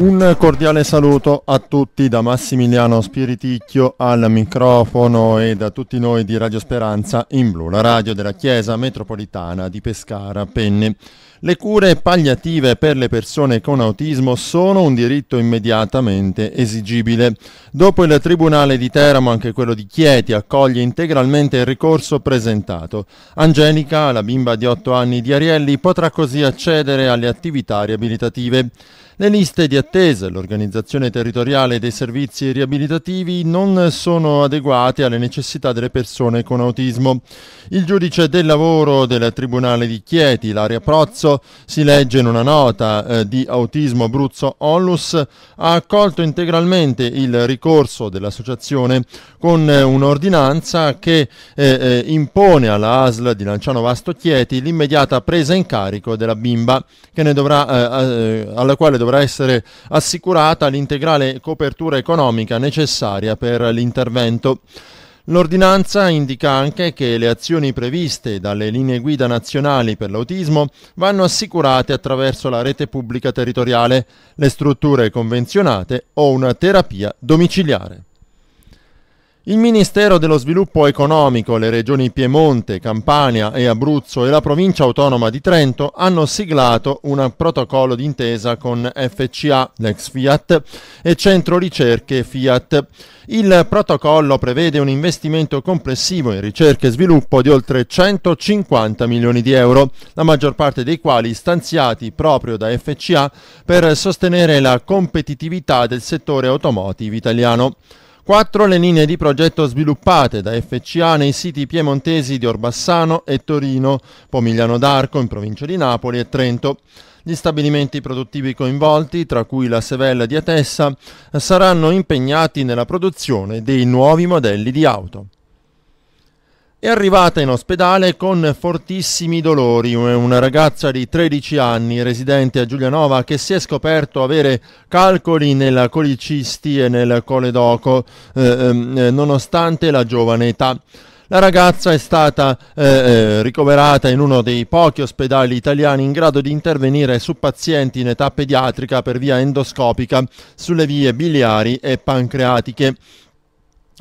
Un cordiale saluto a tutti da Massimiliano Spiriticchio al microfono e da tutti noi di Radio Speranza in Blu, la radio della Chiesa Metropolitana di Pescara Penne. Le cure palliative per le persone con autismo sono un diritto immediatamente esigibile. Dopo il Tribunale di Teramo, anche quello di Chieti accoglie integralmente il ricorso presentato. Angelica, la bimba di 8 anni di Arielli, potrà così accedere alle attività riabilitative. Le liste di attesa e l'organizzazione territoriale dei servizi riabilitativi non sono adeguate alle necessità delle persone con autismo. Il giudice del lavoro del Tribunale di Chieti, Laria Prozzo, si legge in una nota eh, di Autismo Abruzzo Onlus, ha accolto integralmente il ricorso dell'associazione con eh, un'ordinanza che eh, eh impone alla ASL di Lanciano Vasto Chieti l'immediata presa in carico della bimba, dovrà, eh, eh, alla quale dovrà dovrà essere assicurata l'integrale copertura economica necessaria per l'intervento. L'ordinanza indica anche che le azioni previste dalle linee guida nazionali per l'autismo vanno assicurate attraverso la rete pubblica territoriale, le strutture convenzionate o una terapia domiciliare. Il Ministero dello Sviluppo Economico, le regioni Piemonte, Campania e Abruzzo e la provincia autonoma di Trento hanno siglato un protocollo d'intesa con FCA, l'ex Fiat, e Centro Ricerche Fiat. Il protocollo prevede un investimento complessivo in ricerca e sviluppo di oltre 150 milioni di euro, la maggior parte dei quali stanziati proprio da FCA per sostenere la competitività del settore automotive italiano. 4. Le linee di progetto sviluppate da FCA nei siti piemontesi di Orbassano e Torino, Pomigliano d'Arco in provincia di Napoli e Trento. Gli stabilimenti produttivi coinvolti, tra cui la Sevella di Atessa, saranno impegnati nella produzione dei nuovi modelli di auto. È arrivata in ospedale con fortissimi dolori, una ragazza di 13 anni residente a Giulianova che si è scoperto avere calcoli nella colicisti e nel cole d'oco eh, ehm, eh, nonostante la giovane età. La ragazza è stata eh, eh, ricoverata in uno dei pochi ospedali italiani in grado di intervenire su pazienti in età pediatrica per via endoscopica sulle vie biliari e pancreatiche.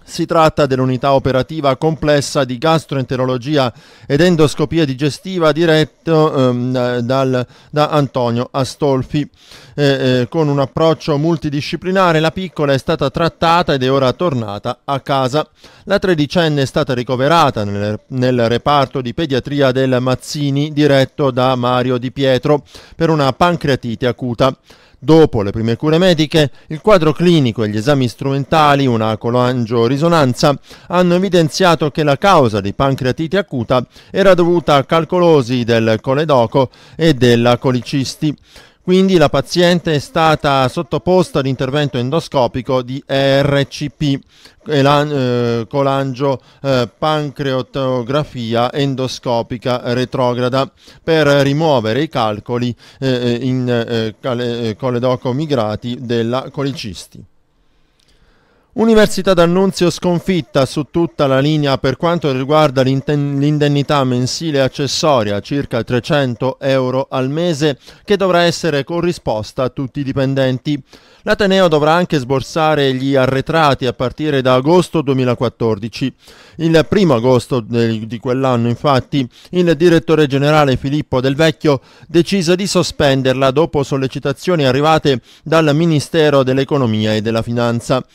Si tratta dell'unità operativa complessa di gastroenterologia ed endoscopia digestiva diretto ehm, dal, da Antonio Astolfi. Eh, eh, con un approccio multidisciplinare la piccola è stata trattata ed è ora tornata a casa. La tredicenne è stata ricoverata nel, nel reparto di pediatria del Mazzini diretto da Mario Di Pietro per una pancreatite acuta. Dopo le prime cure mediche, il quadro clinico e gli esami strumentali, una colangiorisonanza, hanno evidenziato che la causa di pancreatite acuta era dovuta a calcolosi del coledoco e della colicisti. Quindi la paziente è stata sottoposta ad intervento endoscopico di ERCP, eh, colangio eh, pancreotografia endoscopica retrograda, per rimuovere i calcoli eh, in coledoco migrati della colicisti. Università d'Annunzio sconfitta su tutta la linea per quanto riguarda l'indennità mensile accessoria, circa 300 euro al mese, che dovrà essere corrisposta a tutti i dipendenti. L'Ateneo dovrà anche sborsare gli arretrati a partire da agosto 2014. Il primo agosto di quell'anno, infatti, il direttore generale Filippo Del Vecchio decise di sospenderla dopo sollecitazioni arrivate dal Ministero dell'Economia e della Finanza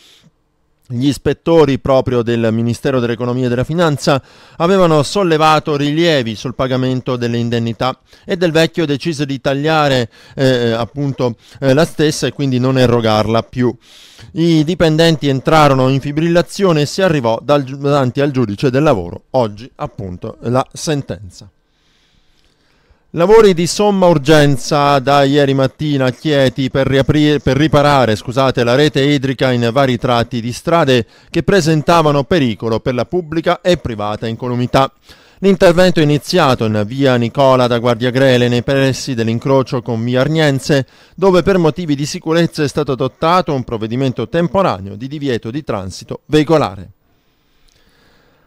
gli ispettori proprio del Ministero dell'Economia e della Finanza avevano sollevato rilievi sul pagamento delle indennità e del vecchio decise di tagliare eh, appunto eh, la stessa e quindi non erogarla più. I dipendenti entrarono in fibrillazione e si arrivò dal, davanti al giudice del lavoro oggi appunto la sentenza. Lavori di somma urgenza da ieri mattina a Chieti per, riaprire, per riparare scusate, la rete idrica in vari tratti di strade che presentavano pericolo per la pubblica e privata incolumità. L'intervento è iniziato in via Nicola da Guardiagrele nei pressi dell'incrocio con via Arniense, dove per motivi di sicurezza è stato adottato un provvedimento temporaneo di divieto di transito veicolare.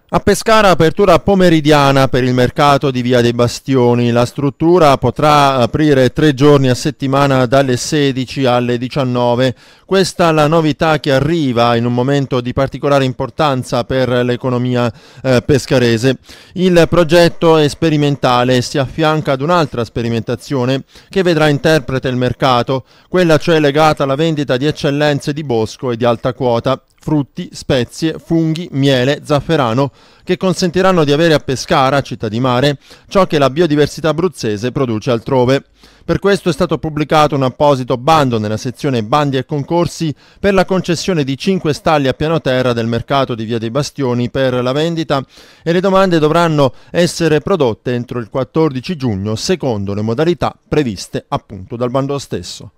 A Pescara apertura pomeridiana per il mercato di Via dei Bastioni. La struttura potrà aprire tre giorni a settimana dalle 16 alle 19. Questa è la novità che arriva in un momento di particolare importanza per l'economia eh, pescarese. Il progetto è sperimentale e si affianca ad un'altra sperimentazione che vedrà interprete il mercato, quella cioè legata alla vendita di eccellenze di bosco e di alta quota frutti, spezie, funghi, miele, zafferano, che consentiranno di avere a Pescara, città di mare, ciò che la biodiversità abruzzese produce altrove. Per questo è stato pubblicato un apposito bando nella sezione bandi e concorsi per la concessione di 5 stalli a piano terra del mercato di Via dei Bastioni per la vendita e le domande dovranno essere prodotte entro il 14 giugno secondo le modalità previste appunto dal bando stesso.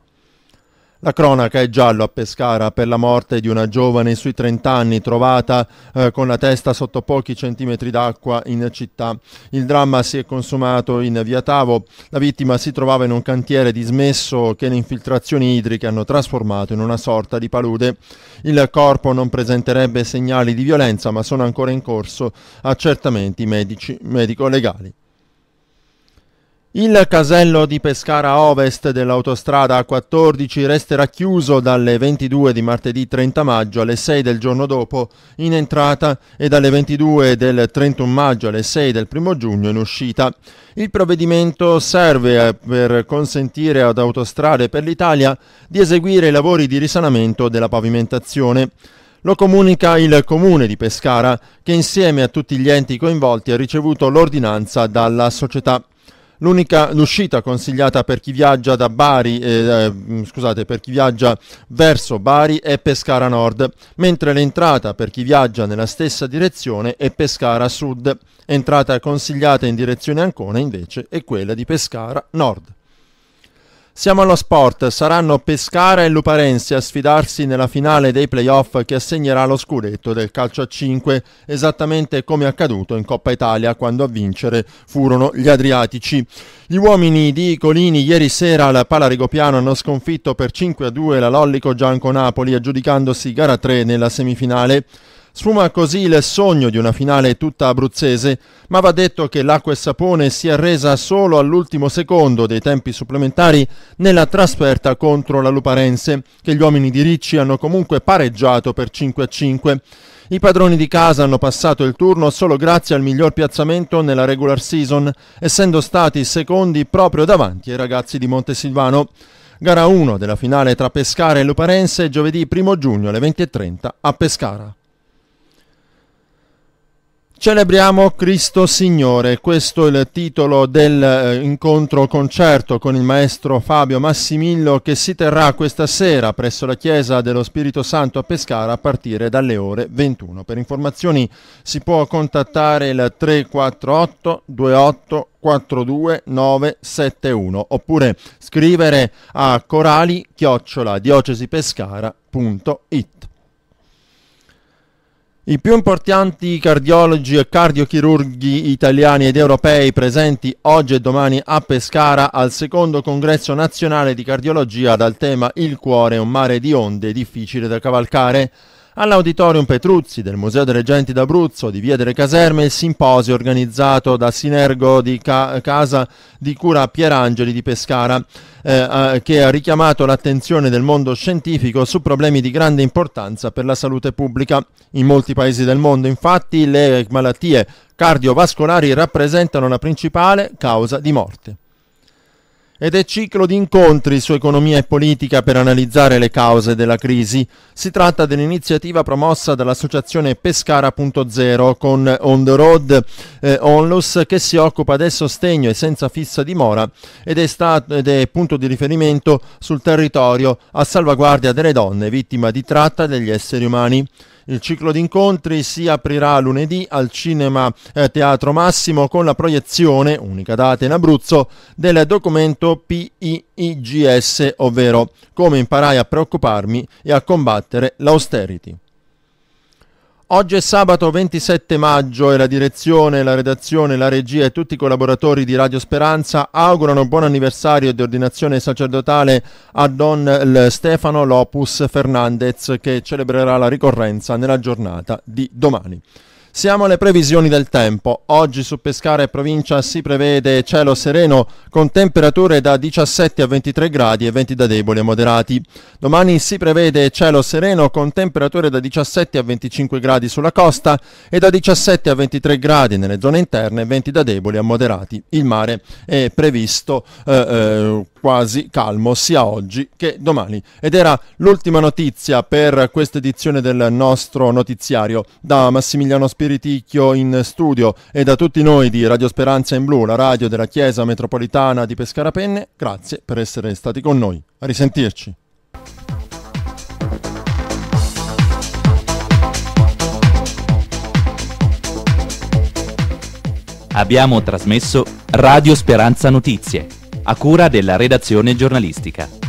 La cronaca è giallo a Pescara per la morte di una giovane sui 30 anni trovata eh, con la testa sotto pochi centimetri d'acqua in città. Il dramma si è consumato in via Tavo. La vittima si trovava in un cantiere dismesso che le infiltrazioni idriche hanno trasformato in una sorta di palude. Il corpo non presenterebbe segnali di violenza ma sono ancora in corso accertamenti medici, medico-legali. Il casello di Pescara Ovest dell'autostrada A14 resterà chiuso dalle 22 di martedì 30 maggio alle 6 del giorno dopo in entrata e dalle 22 del 31 maggio alle 6 del 1 giugno in uscita. Il provvedimento serve eh, per consentire ad Autostrade per l'Italia di eseguire i lavori di risanamento della pavimentazione. Lo comunica il Comune di Pescara che insieme a tutti gli enti coinvolti ha ricevuto l'ordinanza dalla società. L'unica l'uscita consigliata per chi viaggia da Bari, eh, eh, scusate, per chi viaggia verso Bari è Pescara Nord, mentre l'entrata per chi viaggia nella stessa direzione è Pescara Sud. Entrata consigliata in direzione Ancona invece è quella di Pescara Nord. Siamo allo sport, saranno Pescara e Luparensi a sfidarsi nella finale dei playoff che assegnerà lo scudetto del calcio a 5, esattamente come accaduto in Coppa Italia quando a vincere furono gli Adriatici. Gli uomini di Colini ieri sera al Palarigopiano hanno sconfitto per 5-2 la Lollico Gianco Napoli aggiudicandosi gara 3 nella semifinale. Sfuma così il sogno di una finale tutta abruzzese, ma va detto che l'acqua e sapone si è resa solo all'ultimo secondo dei tempi supplementari nella trasferta contro la Luparense, che gli uomini di Ricci hanno comunque pareggiato per 5 a 5. I padroni di casa hanno passato il turno solo grazie al miglior piazzamento nella regular season, essendo stati secondi proprio davanti ai ragazzi di Montesilvano. Gara 1 della finale tra Pescara e Luparense giovedì 1 giugno alle 20.30 a Pescara. Celebriamo Cristo Signore, questo è il titolo dell'incontro eh, concerto con il maestro Fabio Massimillo che si terrà questa sera presso la Chiesa dello Spirito Santo a Pescara a partire dalle ore 21. Per informazioni si può contattare il 348 28 42971 oppure scrivere a corali-diocesipescara.it. I più importanti cardiologi e cardiochirurghi italiani ed europei presenti oggi e domani a Pescara al secondo congresso nazionale di cardiologia dal tema Il cuore, un mare di onde difficile da cavalcare. All'Auditorium Petruzzi del Museo delle Genti d'Abruzzo di Via delle Caserme il simposio organizzato da Sinergo di Ca- Casa di Cura Pierangeli di Pescara eh, che ha richiamato l'attenzione del mondo scientifico su problemi di grande importanza per la salute pubblica. In molti paesi del mondo infatti le malattie cardiovascolari rappresentano la principale causa di morte ed è ciclo di incontri su economia e politica per analizzare le cause della crisi. Si tratta dell'iniziativa promossa dall'associazione Pescara.0 con On the Road eh, Onlus che si occupa del sostegno e senza fissa dimora ed è, stato, ed è punto di riferimento sul territorio a salvaguardia delle donne vittime di tratta degli esseri umani. Il ciclo di incontri si aprirà lunedì al Cinema eh, Teatro Massimo con la proiezione, unica data in Abruzzo, del documento PIIGS, ovvero Come imparai a preoccuparmi e a combattere l'austerity. Oggi è sabato 27 maggio e la direzione, la redazione, la regia e tutti i collaboratori di Radio Speranza augurano buon anniversario di ordinazione sacerdotale a Don Stefano Lopus Fernandez che celebrerà la ricorrenza nella giornata di domani. Siamo alle previsioni del tempo. Oggi su Pescara e provincia si prevede cielo sereno con temperature da 17 a 23 gradi e venti da deboli a moderati. Domani si prevede cielo sereno con temperature da 17 a 25 gradi sulla costa e da 17 a 23 gradi nelle zone interne e 20 da deboli a moderati. Il mare è previsto eh, eh, quasi calmo sia oggi che domani. Ed era l'ultima notizia per questa edizione del nostro notiziario da Massimiliano Spirito Spiriticchio in studio e da tutti noi di Radio Speranza in Blu, la radio della Chiesa Metropolitana di Pescara Penne, grazie per essere stati con noi. A risentirci. Abbiamo trasmesso Radio Speranza Notizie, a cura della redazione giornalistica.